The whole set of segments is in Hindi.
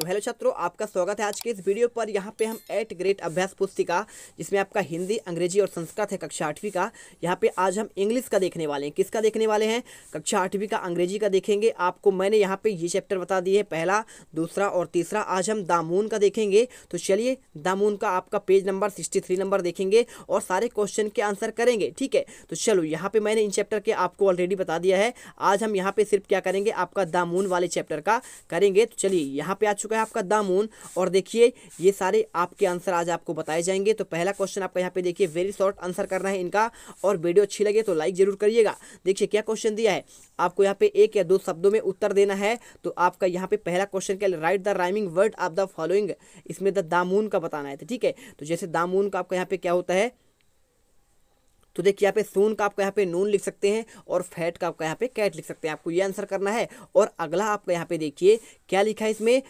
तो हेलो छात्रों आपका स्वागत है आज के इस वीडियो पर यहाँ पे हम एट ग्रेड अभ्यास पुस्तिका जिसमें आपका हिंदी अंग्रेजी और संस्कृत है कक्षा आठवीं का यहाँ पे आज हम इंग्लिश का देखने वाले हैं किसका देखने वाले हैं कक्षा आठवीं का अंग्रेजी का देखेंगे आपको मैंने यहाँ पे ये चैप्टर बता दिए पहला दूसरा और तीसरा आज हम दामून का देखेंगे तो चलिए दामून का आपका पेज नंबर सिक्सटी नंबर देखेंगे और सारे क्वेश्चन के आंसर करेंगे ठीक है तो चलो यहाँ पर मैंने इन चैप्टर के आपको ऑलरेडी बता दिया है आज हम यहाँ पर सिर्फ क्या करेंगे आपका दामून वाले चैप्टर का करेंगे तो चलिए यहाँ पर आज चुका है आपका दामून और देखिए ये सारे आपके आंसर आज आपको बताए जाएंगे तो पहला क्वेश्चन आपका यहाँ पे देखिए वेरी शॉर्ट आंसर करना है इनका और वीडियो अच्छी लगे तो लाइक जरूर करिएगा देखिए क्या क्वेश्चन दिया है आपको यहाँ पे एक या दो शब्दों में उत्तर देना है तो आपका यहाँ पे पहला क्वेश्चन क्या write the rhyming word of the following इसमें द दामून का बताना है तो ठीक है तो जैसे दामून का आपका यहाँ पे क्या होता है तो देखिए यहाँ पे सोन का आपका यहाँ पे नून लिख सकते हैं और फैट का आपका यहाँ पे कैट लिख सकते हैं आपको ये आंसर करना है और अगला आपका यहाँ पे देखिए क्या लिखा है इसमें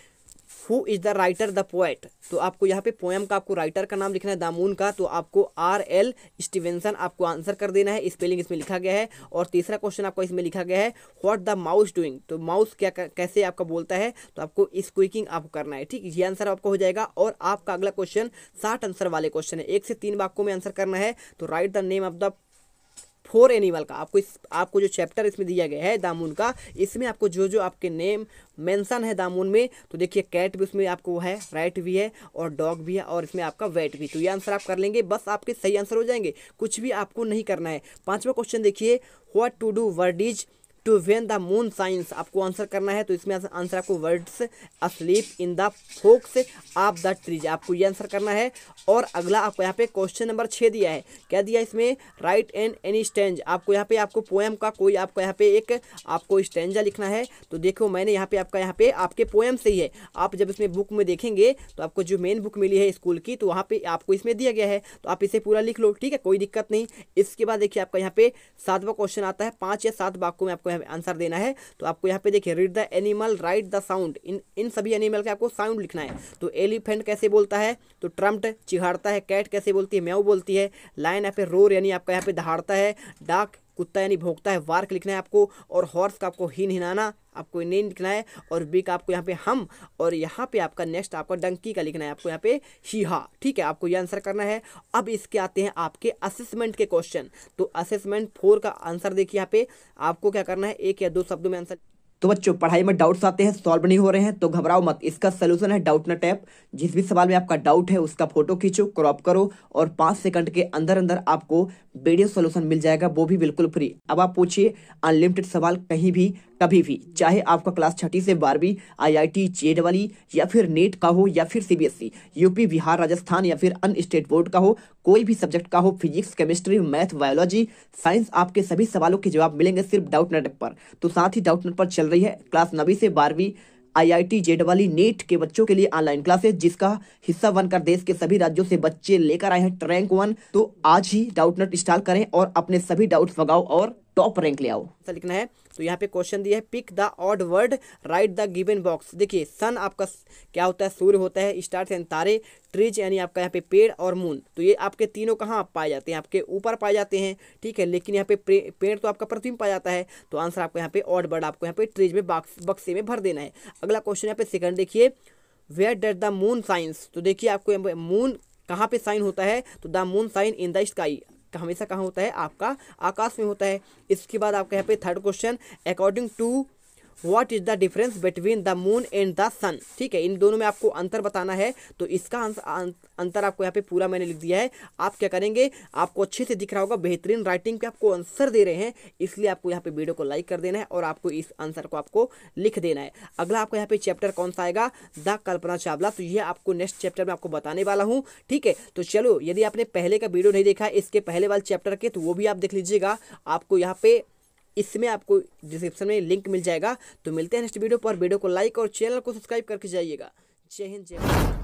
who is the writer the poet तो आपको यहाँ पे पोएम का आपको राइटर का नाम लिखना है दामून का तो आपको आर एल स्टीवेंसन आपको आंसर कर देना है स्पेलिंग इसमें लिखा गया है और तीसरा क्वेश्चन आपको इसमें लिखा गया है व्हाट द माउस डूइंग तो माउस क्या कैसे आपका बोलता है तो आपको स्क्विकिंग आपको करना है ठीक ये आंसर आपको हो जाएगा और आपका अगला क्वेश्चन साठ आंसर वाले क्वेश्चन है एक से तीन वाक्यों में आंसर करना है तो write the name of the four animal का आपको इस आपको जो चैप्टर इसमें दिया गया है दामून का इसमें आपको जो जो आपके नेम मेंशन है दामून में तो देखिए कैट भी उसमें आपको है राइट भी है और डॉग भी है और इसमें आपका वेट भी तो ये आंसर आप कर लेंगे बस आपके सही आंसर हो जाएंगे कुछ भी आपको नहीं करना है पाँचवा क्वेश्चन देखिए what to do word is to when the moon shines आपको आंसर करना है तो इसमें आंसर आपको words asleep in the forks of the trees आपको ये आंसर करना है और अगला आपको यहाँ पे क्वेश्चन नंबर छः दिया है क्या दिया इसमें राइट एंड एनी स्टेंज आपको यहाँ पे आपको पोएम का कोई आपको यहाँ पे एक आपको स्टेंजा लिखना है तो देखो मैंने यहाँ पे आपका यहाँ पे आपके पोएम से ही है आप जब इसमें बुक में देखेंगे तो आपको जो मेन बुक मिली है स्कूल की तो वहाँ पर आपको इसमें दिया गया है तो आप इसे पूरा लिख लो ठीक है कोई दिक्कत नहीं इसके बाद देखिए आपका यहाँ पे सातवा क्वेश्चन आता है पाँच या सात वाक्यों में आपको आंसर देना है तो आपको यहाँ पे देखिए read the animal write the sound in इन सभी एनिमल का आपको साउंड लिखना है तो एलिफेंट कैसे बोलता है तो ट्रम्प चिघाड़ता है कैट कैसे बोलती है म्याऊ बोलती है लाइन यहाँ पे रोर यानी आपका यहाँ पे दहाड़ता है डाक कुत्ता यानी भोगता है वार्क लिखना है आपको और हॉर्स का आपको हिन हिनाना आपको नहीं लिखना है और बी का आपको यहाँ पे हम और यहाँ पे आपका नेक्स्ट आपका डंकी का लिखना है आपको यहाँ पे हीहा ठीक है आपको ये आंसर करना है अब इसके आते हैं आपके असेसमेंट के क्वेश्चन तो असेसमेंट फोर का आंसर देखिए यहाँ पे आपको क्या करना है एक या दो शब्दों में आंसर तो बच्चों पढ़ाई में डाउट्स आते हैं सॉल्व नहीं हो रहे हैं तो घबराओ मत इसका सोल्यूशन है डाउट नट ऐप जिस भी सवाल में आपका डाउट है उसका फोटो खींचो क्रॉप करो और पाँच सेकंड के अंदर अंदर आपको वीडियो सोल्यूशन मिल जाएगा वो भी बिल्कुल फ्री अब आप पूछिए अनलिमिटेड सवाल कहीं भी कभी भी चाहे आपका क्लास छठी से बारहवीं आई आई टी जेड वाली या फिर नेट का हो या फिर CBSE e, UP Bihar Rajasthan या फिर अन्य स्टेट बोर्ड का हो कोई भी सब्जेक्ट का हो physics chemistry math biology science आपके सभी सवालों के जवाब मिलेंगे सिर्फ डाउट नेट पर तो साथ ही डाउट नेट पर चल रही है क्लास नवी से बारहवीं आई आई टी जेड वाली नेट के बच्चों के लिए ऑनलाइन क्लासेस जिसका हिस्सा बनकर देश के सभी राज्यों से बच्चे लेकर आए हैं ट्रैंक वन तो आज ही डाउट नेट इंस्टॉल करें और अपने सभी डाउट्स भगाओ और टॉप रैंक ले आओ ऐसा लिखना है तो यहाँ पे क्वेश्चन दिया है pick the odd word write the given box देखिए सन आपका क्या होता है सूर्य होता है स्टार्स एंड तारे ट्रीज यानी आपका यहाँ पे पेड़ और मून तो ये आपके तीनों कहाँ पाए जाते हैं आपके ऊपर पाए जाते हैं ठीक है लेकिन यहाँ पे पेड़ तो आपका प्रतिम पाया जाता है तो आंसर आपको यहाँ पे ऑड वर्ड आपको यहाँ पे ट्रीज में बक्से में भर देना है अगला क्वेश्चन यहाँ पे सेकंड देखिए वेयर डर द मून साइंस तो देखिए आपको मून कहाँ पे साइन होता है तो the moon shine in the sky हमेशा कहाँ होता है आपका आकाश में होता है इसके बाद आपका यहाँ पे third question according to what is the difference between the moon and the sun ठीक है इन दोनों में आपको अंतर बताना है तो इसका अं, अंतर आपको यहाँ पे पूरा मैंने लिख दिया है आप क्या करेंगे आपको अच्छे से दिख रहा होगा बेहतरीन राइटिंग पे आपको आंसर दे रहे हैं इसलिए आपको यहाँ पे वीडियो को लाइक कर देना है और आपको इस आंसर को आपको लिख देना है अगला आपको यहाँ पे चैप्टर कौन सा आएगा द कल्पना चावला तो ये आपको नेक्स्ट चैप्टर में आपको बताने वाला हूँ ठीक है तो चलो यदि आपने पहले का वीडियो नहीं देखा इसके पहले वाले चैप्टर के तो वो भी आप देख लीजिएगा आपको यहाँ पे इसमें आपको डिस्क्रिप्शन में लिंक मिल जाएगा तो मिलते हैं नेक्स्ट वीडियो पर वीडियो को लाइक और चैनल को सब्सक्राइब करके जाइएगा जय हिंद जय भारत